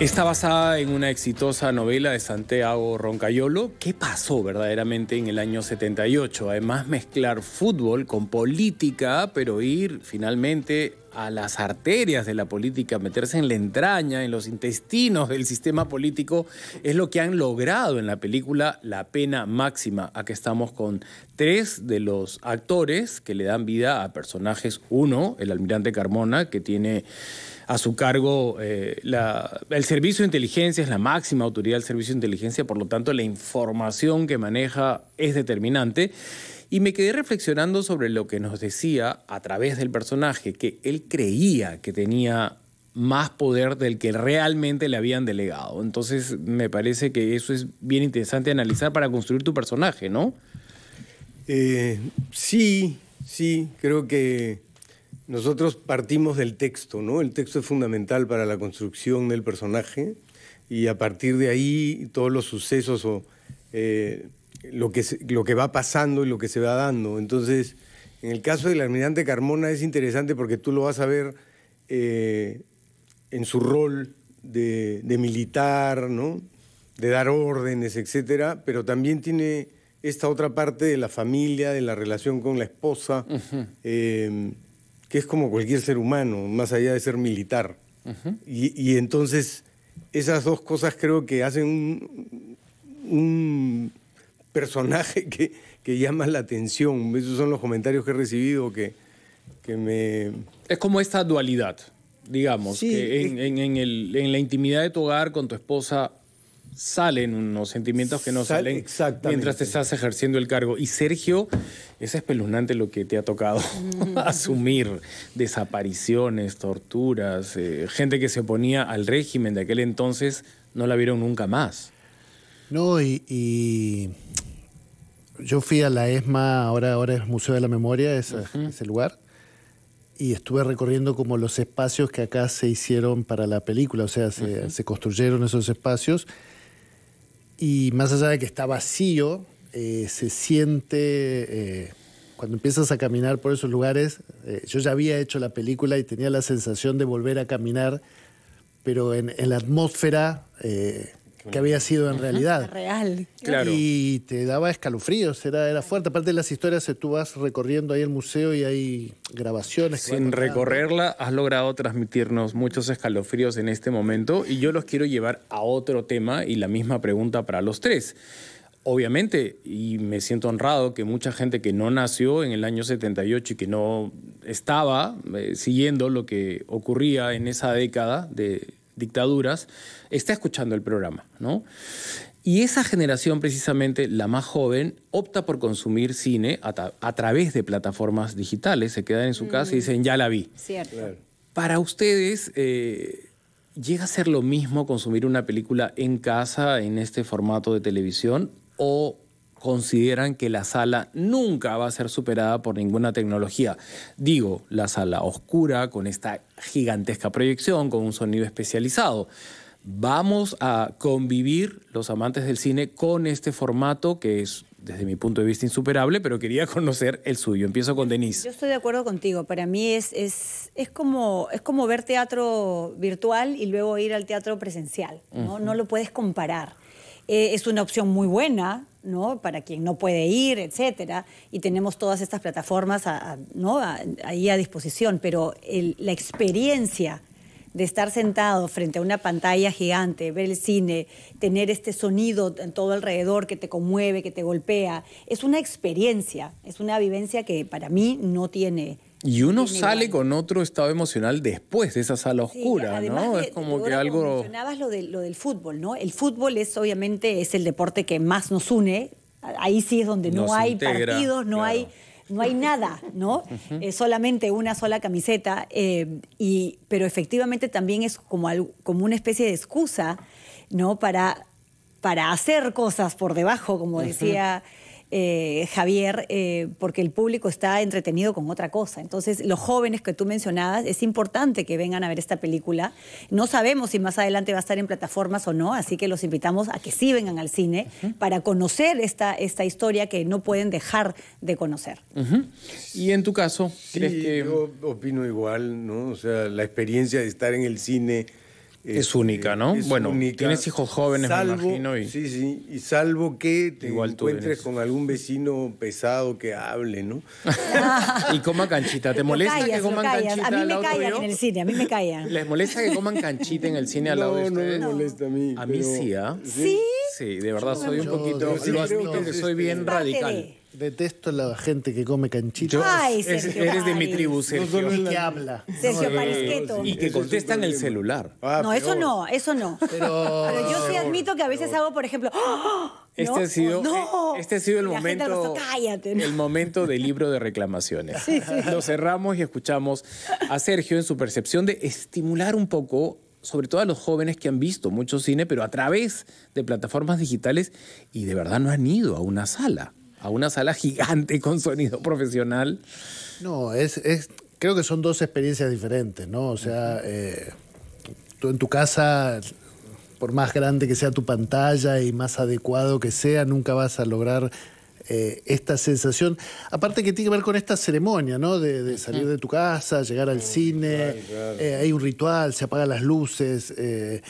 Está basada en una exitosa novela de Santiago Roncayolo. ¿Qué pasó verdaderamente en el año 78? Además, mezclar fútbol con política, pero ir finalmente a las arterias de la política, meterse en la entraña, en los intestinos del sistema político, es lo que han logrado en la película La pena máxima. Aquí estamos con tres de los actores que le dan vida a personajes. Uno, el almirante Carmona, que tiene a su cargo eh, el servicio de inteligencia, es la máxima autoridad del servicio de inteligencia, por lo tanto la información que maneja es determinante. Y me quedé reflexionando sobre lo que nos decía a través del personaje, que él creía que tenía más poder del que realmente le habían delegado. Entonces me parece que eso es bien interesante analizar para construir tu personaje, ¿no? Eh, sí, sí, creo que nosotros partimos del texto, ¿no? El texto es fundamental para la construcción del personaje y a partir de ahí todos los sucesos o eh, lo que, lo que va pasando y lo que se va dando. Entonces, en el caso del almirante Carmona es interesante porque tú lo vas a ver eh, en su rol de, militar, ¿no? de dar órdenes, etcétera, pero también tiene esta otra parte de la familia, de la relación con la esposa, em, que es como cualquier ser humano, más allá de ser militar. y, entonces esas dos cosas creo que hacen un personaje que, que llama la atención. Esos son los comentarios que he recibido que, que me... Es como esta dualidad, digamos, que en, el, en la intimidad de tu hogar con tu esposa salen unos sentimientos que no salen mientras te estás ejerciendo el cargo. Y Sergio, es espeluznante lo que te ha tocado mm. asumir. Desapariciones, torturas, eh, gente que se oponía al régimen de aquel entonces, no la vieron nunca más. No, y yo fui a la ESMA, ahora, ahora es Museo de la Memoria, ese, lugar, y estuve recorriendo como los espacios que acá se hicieron para la película, o sea, se, construyeron esos espacios, y más allá de que está vacío, eh, se siente, eh, cuando empiezas a caminar por esos lugares, eh, yo ya había hecho la película y tenía la sensación de volver a caminar, pero en la atmósfera que había sido en realidad. Real. Y te daba escalofríos, era, fuerte. Aparte de las historias, eh, tú vas recorriendo ahí el museo y hay grabaciones. Sin recorrerla, has logrado transmitirnos muchos escalofríos en este momento y yo los quiero llevar a otro tema y la misma pregunta para los tres. Obviamente, y me siento honrado que mucha gente que no nació en el año 78 y que no estaba eh, siguiendo lo que ocurría en esa década de, dictaduras, está escuchando el programa, ¿no? Y esa generación, precisamente la más joven, opta por consumir cine a, través de plataformas digitales, se quedan en su casa y dicen, ya la vi. Para ustedes, eh, ¿llega a ser lo mismo consumir una película en casa, en este formato de televisión, o consideran que la sala nunca va a ser superada por ninguna tecnología. Digo, la sala oscura, con esta gigantesca proyección, con un sonido especializado. Vamos a convivir los amantes del cine con este formato que es desde mi punto de vista insuperable, pero quería conocer el suyo. Empiezo con Denise. Yo estoy de acuerdo contigo. Para mí es, es, como, es como ver teatro virtual y luego ir al teatro presencial. No, lo puedes comparar. Eh, es una opción muy buena, ¿no? para quien no puede ir, etcétera, y tenemos todas estas plataformas ahí a disposición, pero la experiencia de estar sentado frente a una pantalla gigante, ver el cine, tener este sonido en todo alrededor que te conmueve, que te golpea, es una experiencia, es una vivencia que para mí no tiene y uno sale con otro estado emocional después de esa sala oscura, ¿no? es como que algo... mencionabas lo, del fútbol, ¿no? El fútbol es obviamente es el deporte que más nos une. Ahí sí es donde no hay partidos, no hay no hay nada, ¿no? Es eh, solamente una sola camiseta, eh, y, pero efectivamente también es como, como una especie de excusa, ¿no? Para, para hacer cosas por debajo, como decía eh, Javier, eh, porque el público está entretenido con otra cosa. Entonces, los jóvenes que tú mencionabas, es importante que vengan a ver esta película. No sabemos si más adelante va a estar en plataformas o no, así que los invitamos a que sí vengan al cine para conocer esta, esta historia que no pueden dejar de conocer. Y en tu caso, sí, que... Yo opino igual, ¿no? O sea, la experiencia de estar en el cine es este, única, ¿no? bueno, tienes hijos jóvenes, me imagino. Y... Sí, sí, y salvo que te encuentres con algún vecino pesado que hable, ¿no? y coma canchita. ¿Te molesta que coman canchita? A mí me callan en el cine, a mí me callan. ¿Les molesta que coman canchita en el cine al lado no, de ustedes? No, me molesta a mí. A mí sí, ¿ah? ¿Sí? Sí, de verdad soy un poquito. Yo lo admito que soy este bien radical. Detesto a la gente que come canchitos. Ay, eres de mi tribu, Sergio. Y que habla. Sergio Y que contestan el celular. Ah, no, eso no, eso no. Pero, yo sí admito que a veces hago, por ejemplo, ¡Ah! Este ha sido, eh, este ha sido el momento, cállate. el momento del libro de reclamaciones. Lo cerramos y escuchamos a Sergio en su percepción de estimular un poco sobre todo a los jóvenes que han visto mucho cine, pero a través de plataformas digitales y de verdad no han ido a una sala, a una sala gigante con sonido profesional. No, es, creo que son dos experiencias diferentes, ¿no? O sea, eh, tú en tu casa por más grande que sea tu pantalla y más adecuado que sea, nunca vas a lograr eh, esta sensación, aparte que tiene que ver con esta ceremonia, ¿no? De, salir de tu casa, llegar al mm, cine, eh, hay un ritual, se apagan las luces. Eh,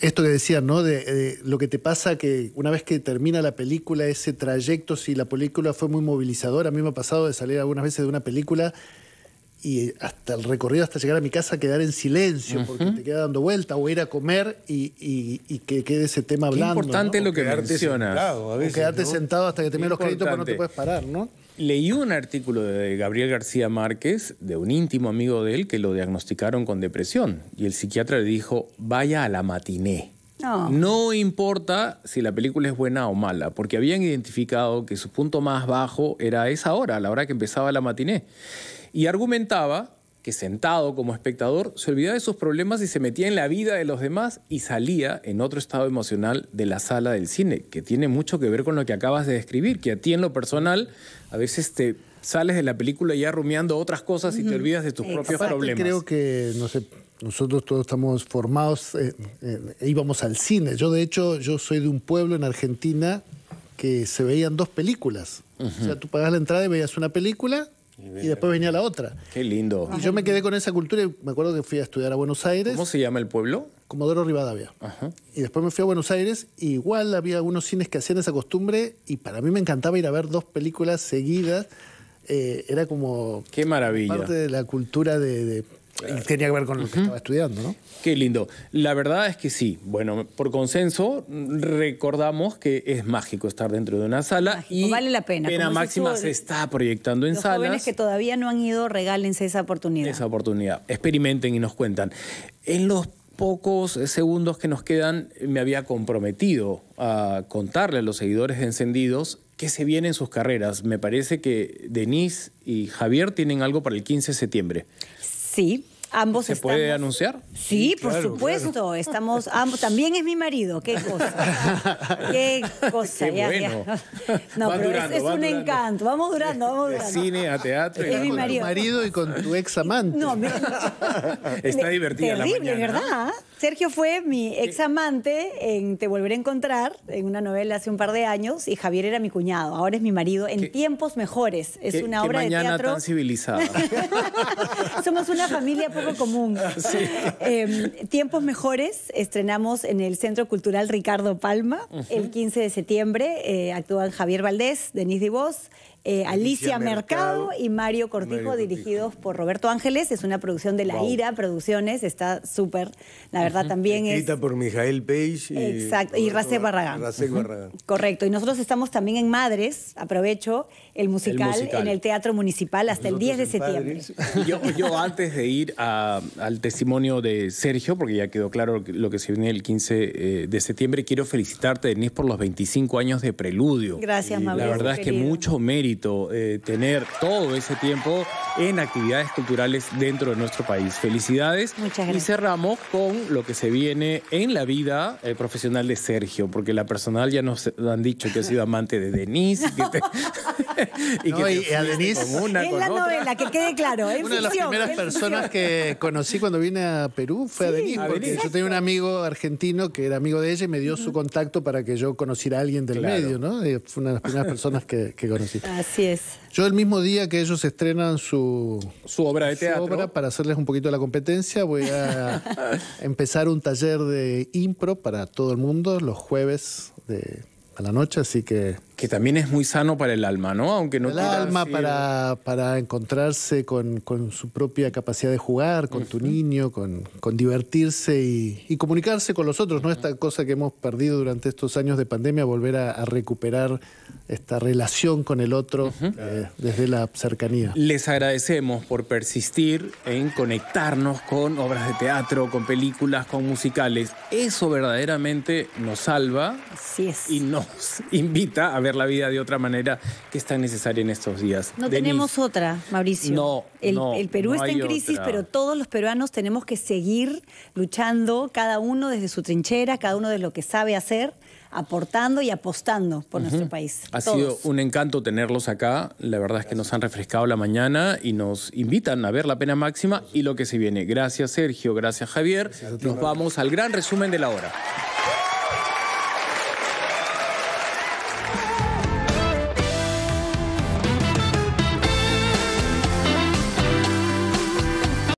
esto que decían, ¿no? De, de, lo que te pasa que una vez que termina la película, ese trayecto, si la película fue muy movilizadora, a mí me ha pasado de salir algunas veces de una película y hasta el recorrido hasta llegar a mi casa quedar en silencio porque te queda dando vuelta o ir a comer y, que quede ese tema Qué importante es lo que mencionas. Sentado, quedarte sentado hasta que te termine los créditos para no te puedes parar, ¿no? Leí un artículo de Gabriel García Márquez, de un íntimo amigo de él, que lo diagnosticaron con depresión. Y el psiquiatra le dijo, vaya a la matiné. No. Ah. no importa si la película es buena o mala, porque habían identificado que su punto más bajo era esa hora, la hora que empezaba la matiné y argumentaba que sentado como espectador se olvidaba de sus problemas y se metía en la vida de los demás y salía en otro estado emocional de la sala del cine, que tiene mucho que ver con lo que acabas de describir, que a ti en lo personal a veces te sales de la película ya rumiando otras cosas y te olvidas de tus propios problemas. Creo que, no sé, nosotros todos estamos formados, eh, eh, íbamos al cine. Yo de hecho, yo soy de un pueblo en Argentina que se veían dos películas. O sea, tú pagas la entrada y veías una película y después venía la otra. Qué lindo. Y yo me quedé con esa cultura y me acuerdo que fui a estudiar a Buenos Aires. ¿Cómo se llama el pueblo? Comodoro Rivadavia. Y después me fui a Buenos Aires igual había algunos cines que hacían esa costumbre y para mí me encantaba ir a ver dos películas seguidas eh, era como... Qué maravilla. Parte de la cultura de, tenía que ver con lo que estaba estudiando, ¿no? Qué lindo. La verdad es que sí. Bueno, por consenso recordamos que es mágico estar dentro de una sala y vale la pena. Pena máxima se, está proyectando en sala salas. Los jóvenes que todavía no han ido, regálense esa oportunidad. Esa oportunidad. Experimenten y nos cuentan. En los pocos segundos que nos quedan, me había comprometido a contarle a los seguidores de Encendidos que se vienen sus carreras. Me parece que Denise y Javier tienen algo para el 15 de septiembre. Sí, Ambos ¿Se puede anunciar? Sí, por supuesto. Estamos ambos. También es mi marido. Qué cosa. Qué cosa. No, pero es, un encanto. Vamos durando, vamos durando. De cine a teatro. Es mi marido. tu marido y con tu ex amante. No, Está divertida Terrible, la ¿verdad? Sergio fue mi ex amante en Te volveré a encontrar, en una novela hace un par de años, y Javier era mi cuñado. Ahora es mi marido. En tiempos mejores. Es una obra de teatro. tan civilizada. Somos una familia eh, común. Ah, em, tiempos Mejores estrenamos en el Centro Cultural Ricardo Palma el 15 de septiembre. Eh, actúan Javier Valdés, Denise Dibos eh, Alicia Mercado, y Mario Cortijo, dirigidos por Roberto Ángeles. Es una producción de La Ira Producciones, está súper, la verdad también Escrita es... por Mijael Page y... Exacto, Barragán. Barragán. Correcto, y nosotros estamos también en Madres, aprovecho, el musical, en el Teatro Municipal hasta el 10 de septiembre. Yo, antes de ir al testimonio de Sergio, porque ya quedó claro lo que se viene el 15 eh, de septiembre, quiero felicitarte, Denise, por los 25 años de Preludio. Gracias, La verdad es que mucho mérito eh, tener todo ese tiempo en actividades culturales dentro de nuestro país. Felicidades. Muchas gracias. Y cerramos con lo que se viene en la vida eh, profesional de Sergio, porque la personal ya nos han dicho que ha sido amante de Denise. Y que a Denise es la novela, que quede claro. una de las primeras personas que conocí cuando vine a Perú fue a Denise, porque yo tenía un amigo argentino que era amigo de ella y me dio su contacto para que yo conociera a alguien del medio, ¿no? Eh, fue una de las primeras personas que, conocí. Ah, Así es. Yo el mismo día que ellos estrenan su, obra de teatro, para hacerles un poquito de la competencia, voy a empezar un taller de impro para todo el mundo los jueves de, a la noche, así que que también es muy sano para el alma, ¿no? Aunque no el alma para, para, encontrarse con, su propia capacidad de jugar, con tu niño, con, con divertirse y, comunicarse con los otros, ¿no? Esta cosa que hemos perdido durante estos años de pandemia, volver a, recuperar esta relación con el otro eh, desde la cercanía. Les agradecemos por persistir en conectarnos con obras de teatro, con películas, con musicales. Eso verdaderamente nos salva y nos invita a ver la vida de otra manera que es tan necesaria en estos días. No tenemos otra, Mauricio. No. El, Perú está en crisis, pero todos los peruanos tenemos que seguir luchando, cada uno desde su trinchera, cada uno de lo que sabe hacer aportando y apostando por nuestro país. Ha sido un encanto tenerlos acá. La verdad es que nos han refrescado la mañana y nos invitan a ver la pena máxima y lo que se viene. Gracias Sergio, gracias Javier. nos vamos al gran resumen de la hora.